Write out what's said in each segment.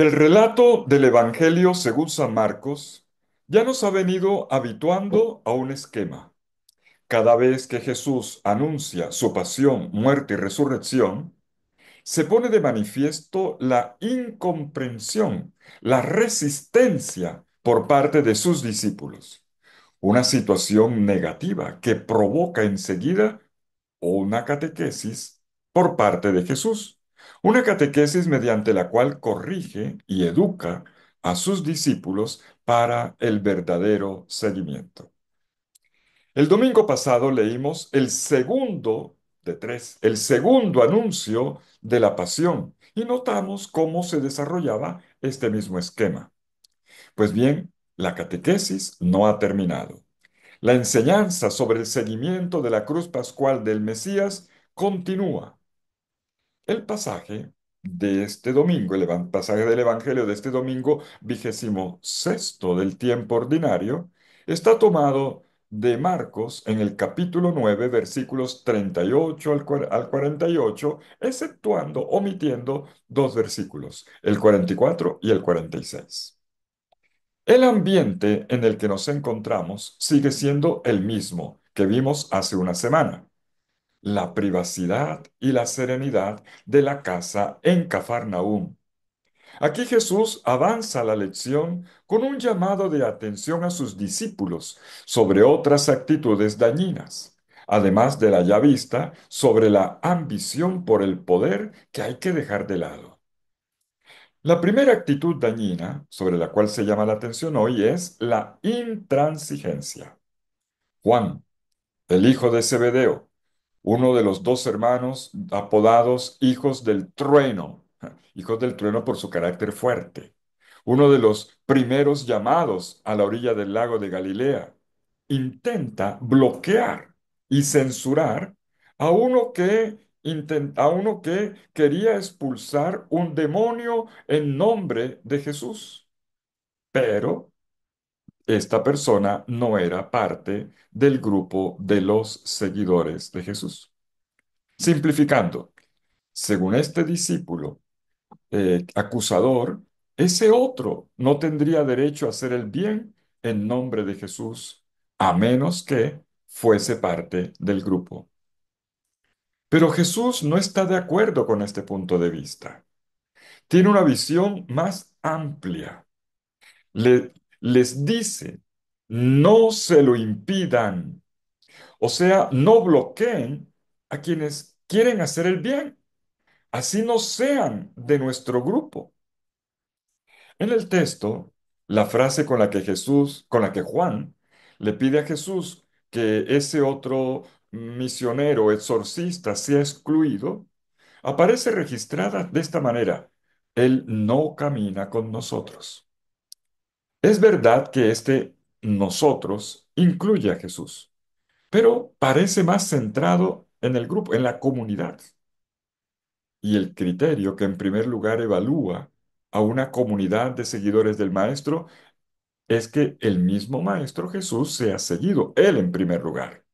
El relato del Evangelio según San Marcos ya nos ha venido habituando a un esquema. Cada vez que Jesús anuncia su pasión, muerte y resurrección, se pone de manifiesto la incomprensión, la resistencia por parte de sus discípulos. Una situación negativa que provoca enseguida una catequesis por parte de Jesús. Una catequesis mediante la cual corrige y educa a sus discípulos para el verdadero seguimiento. El domingo pasado leímos el segundo de tres, el segundo anuncio de la pasión y notamos cómo se desarrollaba este mismo esquema. Pues bien, la catequesis no ha terminado. La enseñanza sobre el seguimiento de la cruz pascual del Mesías continúa el pasaje de este domingo, el pasaje del Evangelio de este domingo vigésimo sexto del tiempo ordinario, está tomado de Marcos en el capítulo 9, versículos 38 al 48, exceptuando, omitiendo dos versículos, el 44 y el 46. El ambiente en el que nos encontramos sigue siendo el mismo que vimos hace una semana la privacidad y la serenidad de la casa en Cafarnaúm. Aquí Jesús avanza la lección con un llamado de atención a sus discípulos sobre otras actitudes dañinas, además de la ya vista sobre la ambición por el poder que hay que dejar de lado. La primera actitud dañina sobre la cual se llama la atención hoy es la intransigencia. Juan, el hijo de Zebedeo, uno de los dos hermanos apodados hijos del trueno, hijos del trueno por su carácter fuerte, uno de los primeros llamados a la orilla del lago de Galilea, intenta bloquear y censurar a uno que a uno que quería expulsar un demonio en nombre de Jesús. Pero esta persona no era parte del grupo de los seguidores de Jesús. Simplificando, según este discípulo eh, acusador, ese otro no tendría derecho a hacer el bien en nombre de Jesús, a menos que fuese parte del grupo. Pero Jesús no está de acuerdo con este punto de vista. Tiene una visión más amplia. Le, les dice, no se lo impidan. O sea, no bloqueen a quienes quieren hacer el bien. Así no sean de nuestro grupo. En el texto, la frase con la que Jesús, con la que Juan le pide a Jesús que ese otro misionero exorcista sea excluido, aparece registrada de esta manera. Él no camina con nosotros. Es verdad que este nosotros incluye a Jesús, pero parece más centrado en el grupo, en la comunidad. Y el criterio que en primer lugar evalúa a una comunidad de seguidores del Maestro es que el mismo Maestro Jesús sea seguido, él en primer lugar.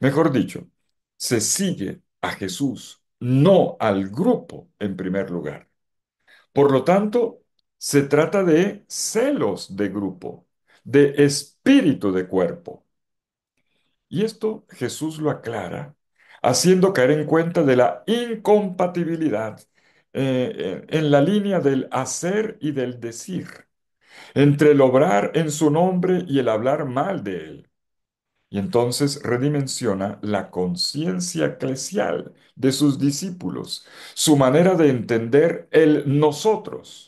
Mejor dicho, se sigue a Jesús, no al grupo en primer lugar. Por lo tanto, se trata de celos de grupo, de espíritu de cuerpo. Y esto Jesús lo aclara, haciendo caer en cuenta de la incompatibilidad eh, eh, en la línea del hacer y del decir, entre el obrar en su nombre y el hablar mal de él. Y entonces redimensiona la conciencia eclesial de sus discípulos, su manera de entender el nosotros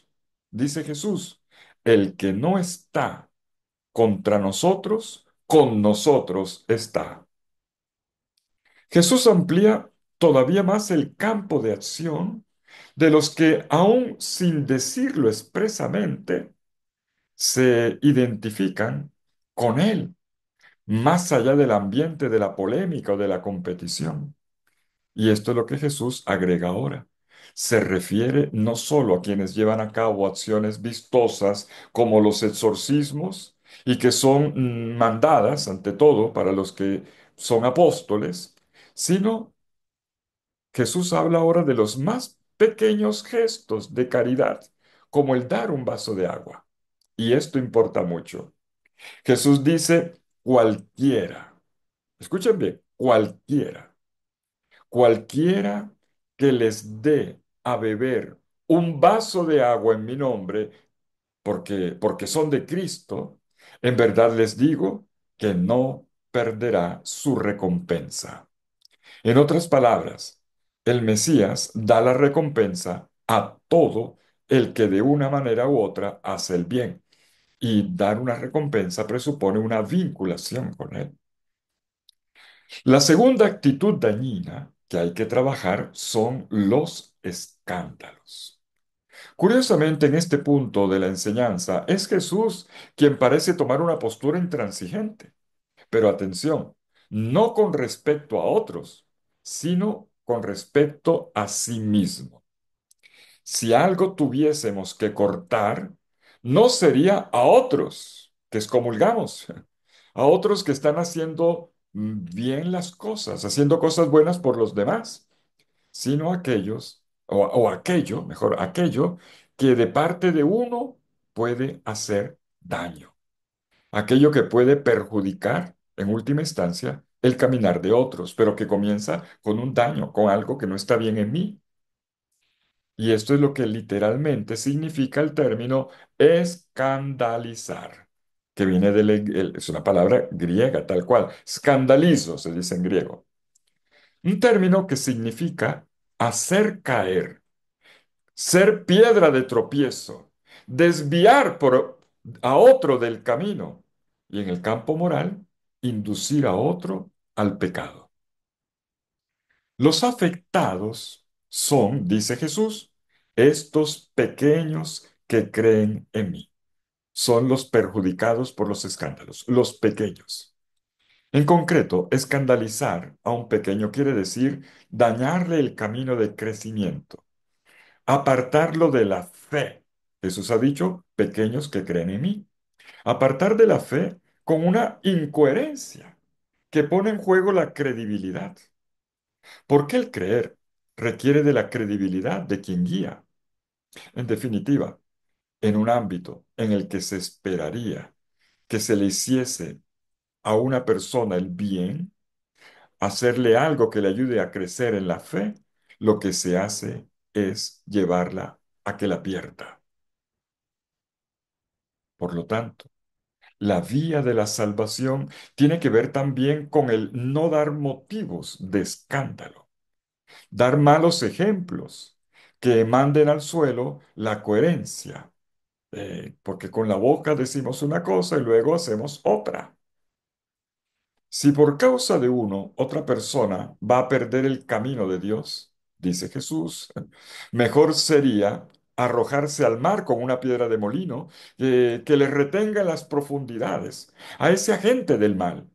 Dice Jesús, el que no está contra nosotros, con nosotros está. Jesús amplía todavía más el campo de acción de los que, aún sin decirlo expresamente, se identifican con Él, más allá del ambiente de la polémica o de la competición. Y esto es lo que Jesús agrega ahora se refiere no solo a quienes llevan a cabo acciones vistosas como los exorcismos y que son mm, mandadas ante todo para los que son apóstoles, sino Jesús habla ahora de los más pequeños gestos de caridad, como el dar un vaso de agua. Y esto importa mucho. Jesús dice, cualquiera, escuchen bien, cualquiera, cualquiera que les dé a beber un vaso de agua en mi nombre, porque, porque son de Cristo, en verdad les digo que no perderá su recompensa. En otras palabras, el Mesías da la recompensa a todo el que de una manera u otra hace el bien. Y dar una recompensa presupone una vinculación con él. La segunda actitud dañina que hay que trabajar son los escándalos. Curiosamente, en este punto de la enseñanza, es Jesús quien parece tomar una postura intransigente. Pero atención, no con respecto a otros, sino con respecto a sí mismo. Si algo tuviésemos que cortar, no sería a otros que excomulgamos, a otros que están haciendo bien las cosas, haciendo cosas buenas por los demás, sino aquellos, o, aquello, mejor, aquello que de parte de uno puede hacer daño, aquello que puede perjudicar, en última instancia, el caminar de otros, pero que comienza con un daño, con algo que no está bien en mí. Y esto es lo que literalmente significa el término escandalizar que viene del, e, es una palabra griega tal cual, escandalizo se dice en griego. Un término que significa hacer caer, ser piedra de tropiezo, desviar a otro del camino y en el campo moral, inducir a otro al pecado. Los afectados son, dice Jesús, estos pequeños que creen en mí son los perjudicados por los escándalos, los pequeños. En concreto, escandalizar a un pequeño quiere decir dañarle el camino de crecimiento, apartarlo de la fe. Jesús ha dicho, pequeños que creen en mí. Apartar de la fe con una incoherencia que pone en juego la credibilidad. Porque el creer requiere de la credibilidad de quien guía. En definitiva, en un ámbito en el que se esperaría que se le hiciese a una persona el bien, hacerle algo que le ayude a crecer en la fe, lo que se hace es llevarla a que la pierda. Por lo tanto, la vía de la salvación tiene que ver también con el no dar motivos de escándalo, dar malos ejemplos que manden al suelo la coherencia eh, porque con la boca decimos una cosa y luego hacemos otra. Si por causa de uno otra persona va a perder el camino de Dios, dice Jesús, mejor sería arrojarse al mar con una piedra de molino que le retenga las profundidades a ese agente del mal.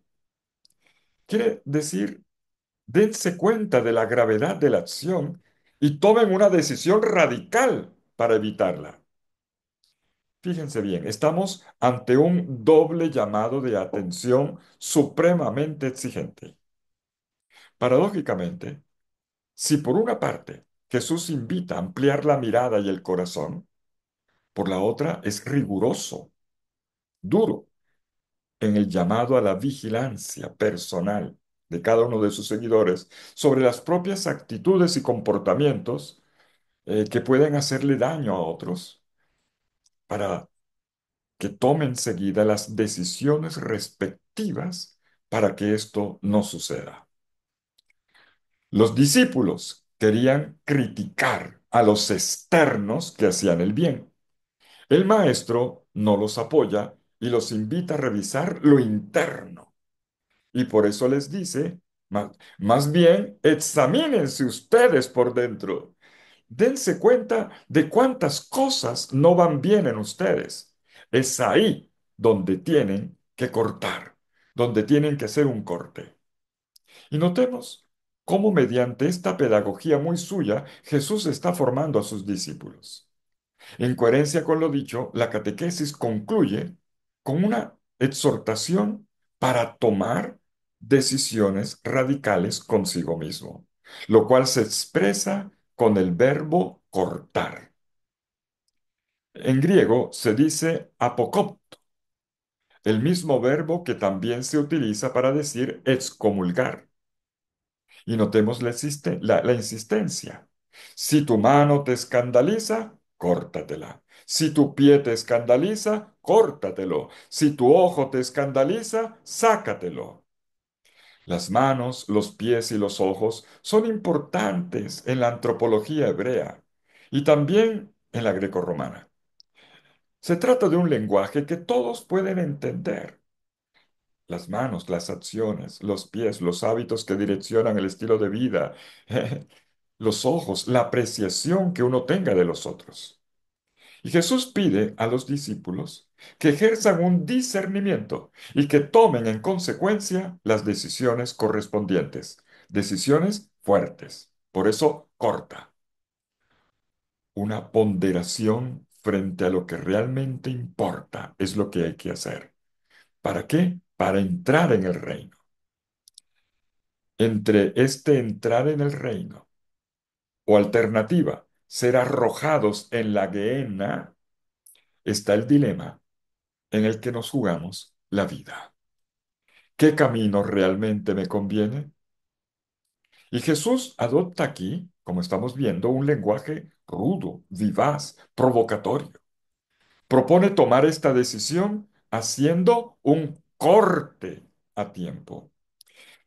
Quiere decir, dense cuenta de la gravedad de la acción y tomen una decisión radical para evitarla. Fíjense bien, estamos ante un doble llamado de atención supremamente exigente. Paradójicamente, si por una parte Jesús invita a ampliar la mirada y el corazón, por la otra es riguroso, duro, en el llamado a la vigilancia personal de cada uno de sus seguidores sobre las propias actitudes y comportamientos eh, que pueden hacerle daño a otros para que tome enseguida las decisiones respectivas para que esto no suceda. Los discípulos querían criticar a los externos que hacían el bien. El maestro no los apoya y los invita a revisar lo interno. Y por eso les dice, más, más bien, examínense ustedes por dentro dense cuenta de cuántas cosas no van bien en ustedes. Es ahí donde tienen que cortar, donde tienen que hacer un corte. Y notemos cómo mediante esta pedagogía muy suya Jesús está formando a sus discípulos. En coherencia con lo dicho, la catequesis concluye con una exhortación para tomar decisiones radicales consigo mismo, lo cual se expresa con el verbo cortar. En griego se dice apokopto, el mismo verbo que también se utiliza para decir excomulgar. Y notemos la insistencia. Si tu mano te escandaliza, córtatela. Si tu pie te escandaliza, córtatelo. Si tu ojo te escandaliza, sácatelo. Las manos, los pies y los ojos son importantes en la antropología hebrea y también en la grecorromana. Se trata de un lenguaje que todos pueden entender. Las manos, las acciones, los pies, los hábitos que direccionan el estilo de vida, los ojos, la apreciación que uno tenga de los otros. Y Jesús pide a los discípulos que ejerzan un discernimiento y que tomen en consecuencia las decisiones correspondientes, decisiones fuertes, por eso corta. Una ponderación frente a lo que realmente importa es lo que hay que hacer. ¿Para qué? Para entrar en el reino. Entre este entrar en el reino o alternativa ser arrojados en la guena, está el dilema en el que nos jugamos la vida. ¿Qué camino realmente me conviene? Y Jesús adopta aquí, como estamos viendo, un lenguaje rudo, vivaz, provocatorio. Propone tomar esta decisión haciendo un corte a tiempo.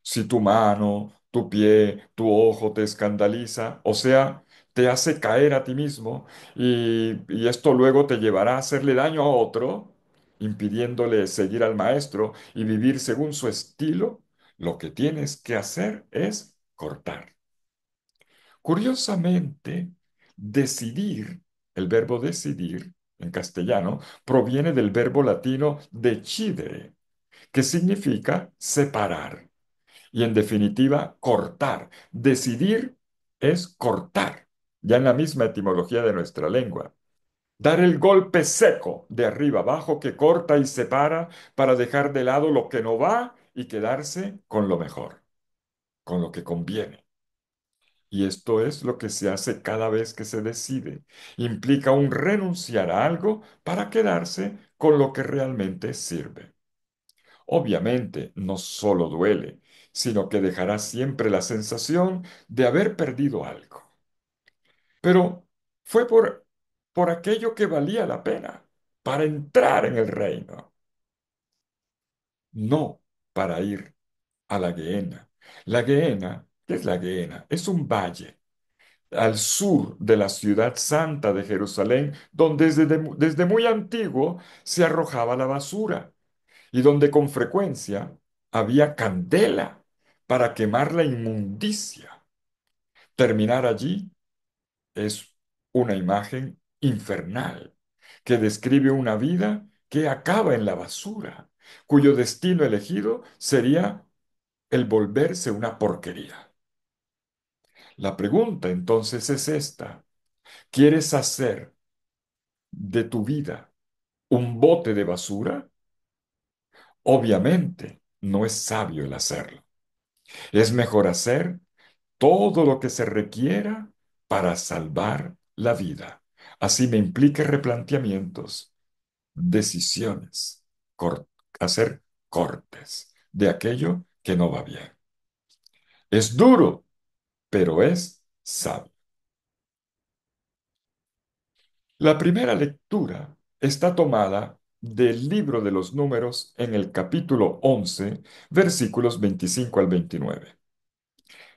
Si tu mano, tu pie, tu ojo te escandaliza, o sea, te hace caer a ti mismo y, esto luego te llevará a hacerle daño a otro, impidiéndole seguir al maestro y vivir según su estilo, lo que tienes que hacer es cortar. Curiosamente, decidir, el verbo decidir en castellano, proviene del verbo latino decidere, que significa separar y en definitiva cortar. Decidir es cortar ya en la misma etimología de nuestra lengua. Dar el golpe seco de arriba abajo que corta y separa para dejar de lado lo que no va y quedarse con lo mejor, con lo que conviene. Y esto es lo que se hace cada vez que se decide. Implica un renunciar a algo para quedarse con lo que realmente sirve. Obviamente no solo duele, sino que dejará siempre la sensación de haber perdido algo. Pero fue por, aquello que valía la pena, para entrar en el reino, no para ir a la Guena. La Guena, ¿qué es la Guena? Es un valle al sur de la ciudad santa de Jerusalén, donde desde muy antiguo se arrojaba la basura y donde con frecuencia había candela para quemar la inmundicia. Terminar allí es una imagen infernal que describe una vida que acaba en la basura, cuyo destino elegido sería el volverse una porquería. La pregunta entonces es esta. ¿Quieres hacer de tu vida un bote de basura? Obviamente no es sabio el hacerlo. Es mejor hacer todo lo que se requiera para salvar la vida. Así me implica replanteamientos, decisiones, hacer cortes de aquello que no va bien. Es duro, pero es sabio. La primera lectura está tomada del libro de los números en el capítulo 11, versículos 25 al 29.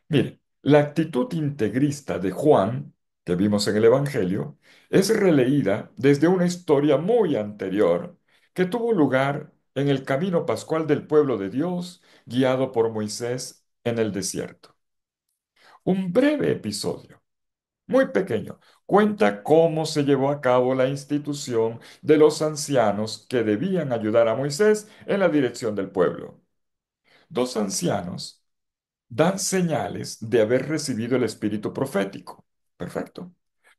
Miren, la actitud integrista de Juan, que vimos en el Evangelio, es releída desde una historia muy anterior que tuvo lugar en el camino pascual del pueblo de Dios, guiado por Moisés en el desierto. Un breve episodio, muy pequeño, cuenta cómo se llevó a cabo la institución de los ancianos que debían ayudar a Moisés en la dirección del pueblo. Dos ancianos dan señales de haber recibido el espíritu profético. Perfecto.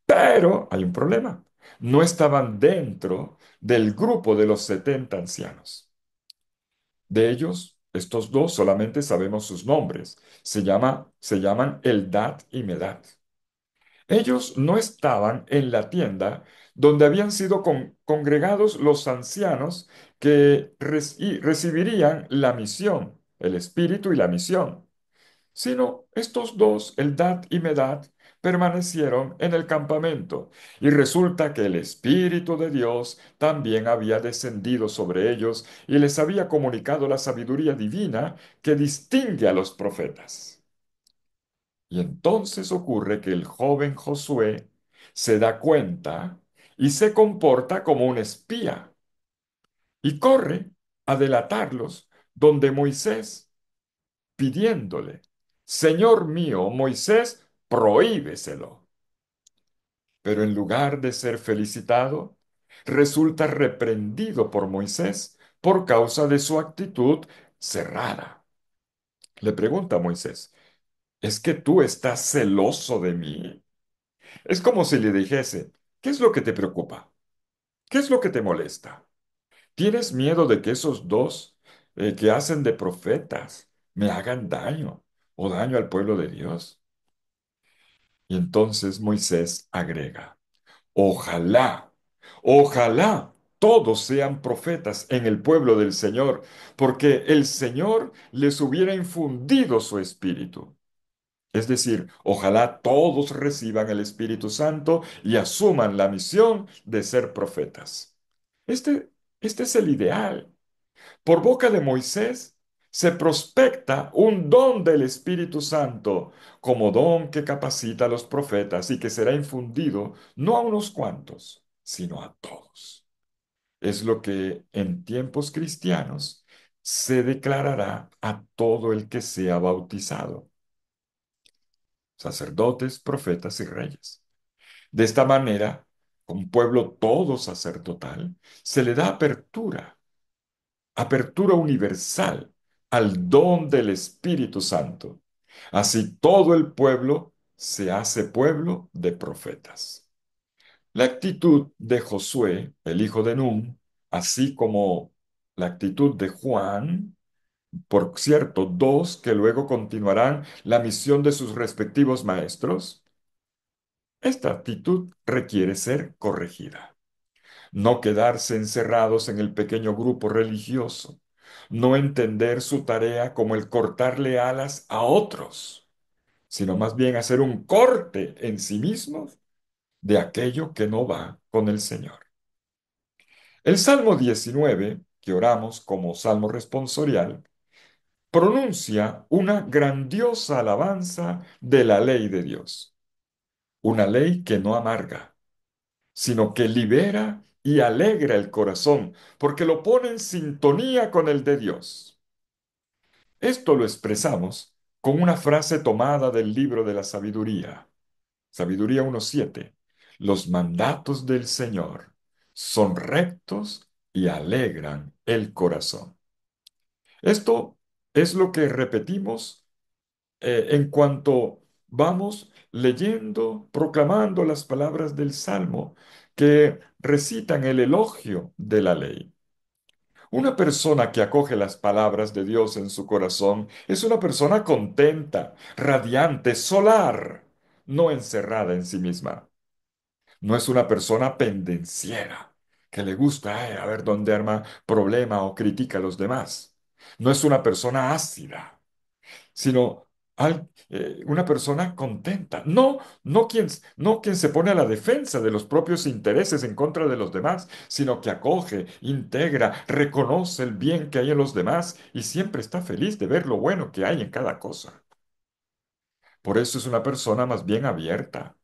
Pero hay un problema. No estaban dentro del grupo de los 70 ancianos. De ellos, estos dos solamente sabemos sus nombres. Se, llama, se llaman Eldad y Medad. Ellos no estaban en la tienda donde habían sido congregados los ancianos que recibirían la misión, el espíritu y la misión. Sino estos dos, Eldad y Medad, permanecieron en el campamento, y resulta que el Espíritu de Dios también había descendido sobre ellos y les había comunicado la sabiduría divina que distingue a los profetas. Y entonces ocurre que el joven Josué se da cuenta y se comporta como un espía, y corre a delatarlos donde Moisés, pidiéndole Señor mío, Moisés, prohíbeselo. Pero en lugar de ser felicitado, resulta reprendido por Moisés por causa de su actitud cerrada. Le pregunta Moisés, ¿es que tú estás celoso de mí? Es como si le dijese, ¿qué es lo que te preocupa? ¿Qué es lo que te molesta? ¿Tienes miedo de que esos dos eh, que hacen de profetas me hagan daño? daño al pueblo de Dios. Y entonces Moisés agrega, ojalá, ojalá todos sean profetas en el pueblo del Señor, porque el Señor les hubiera infundido su espíritu. Es decir, ojalá todos reciban el Espíritu Santo y asuman la misión de ser profetas. Este, este es el ideal. Por boca de Moisés, se prospecta un don del Espíritu Santo como don que capacita a los profetas y que será infundido no a unos cuantos, sino a todos. Es lo que en tiempos cristianos se declarará a todo el que sea bautizado. Sacerdotes, profetas y reyes. De esta manera, un pueblo todo sacerdotal, se le da apertura, apertura universal al don del Espíritu Santo. Así todo el pueblo se hace pueblo de profetas. La actitud de Josué, el hijo de Nun, así como la actitud de Juan, por cierto, dos que luego continuarán la misión de sus respectivos maestros, esta actitud requiere ser corregida. No quedarse encerrados en el pequeño grupo religioso no entender su tarea como el cortarle alas a otros, sino más bien hacer un corte en sí mismos de aquello que no va con el Señor. El Salmo 19, que oramos como Salmo responsorial, pronuncia una grandiosa alabanza de la ley de Dios, una ley que no amarga, sino que libera y alegra el corazón, porque lo pone en sintonía con el de Dios. Esto lo expresamos con una frase tomada del libro de la sabiduría, Sabiduría 1.7. Los mandatos del Señor son rectos y alegran el corazón. Esto es lo que repetimos eh, en cuanto vamos leyendo, proclamando las palabras del Salmo, que recitan el elogio de la ley. Una persona que acoge las palabras de Dios en su corazón es una persona contenta, radiante, solar, no encerrada en sí misma. No es una persona pendenciera, que le gusta eh, a ver dónde arma problema o critica a los demás. No es una persona ácida, sino eh, una persona contenta, no, no, quien, no quien se pone a la defensa de los propios intereses en contra de los demás, sino que acoge, integra, reconoce el bien que hay en los demás y siempre está feliz de ver lo bueno que hay en cada cosa. Por eso es una persona más bien abierta,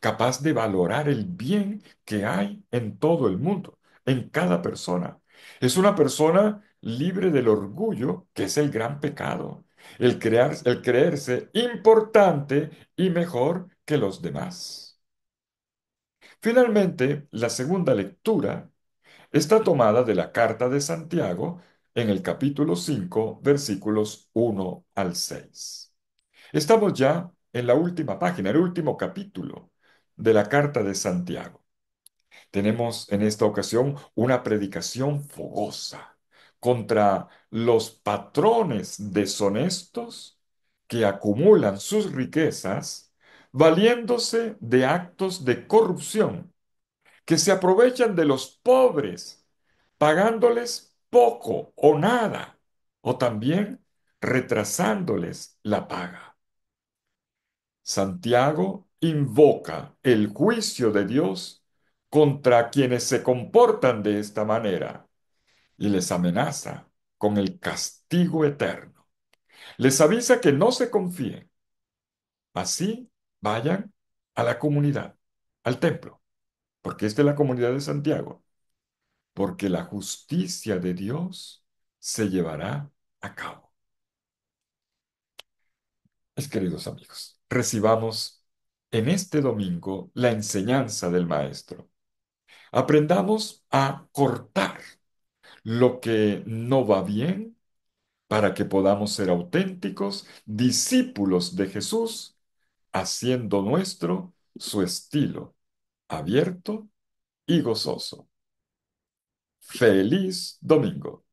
capaz de valorar el bien que hay en todo el mundo, en cada persona. Es una persona libre del orgullo, que es el gran pecado, el, creerse importante y mejor que los demás. Finalmente, la segunda lectura está tomada de la carta de Santiago en el capítulo 5, versículos 1 al 6. Estamos ya en la última página, el último capítulo de la carta de Santiago. Tenemos en esta ocasión una predicación fogosa contra los patrones deshonestos que acumulan sus riquezas valiéndose de actos de corrupción, que se aprovechan de los pobres, pagándoles poco o nada, o también retrasándoles la paga. Santiago invoca el juicio de Dios contra quienes se comportan de esta manera y les amenaza con el castigo eterno. Les avisa que no se confíen. Así vayan a la comunidad, al templo, porque esta es la comunidad de Santiago, porque la justicia de Dios se llevará a cabo. Mis queridos amigos, recibamos en este domingo la enseñanza del Maestro. Aprendamos a cortar lo que no va bien para que podamos ser auténticos discípulos de Jesús, haciendo nuestro su estilo abierto y gozoso. Feliz domingo.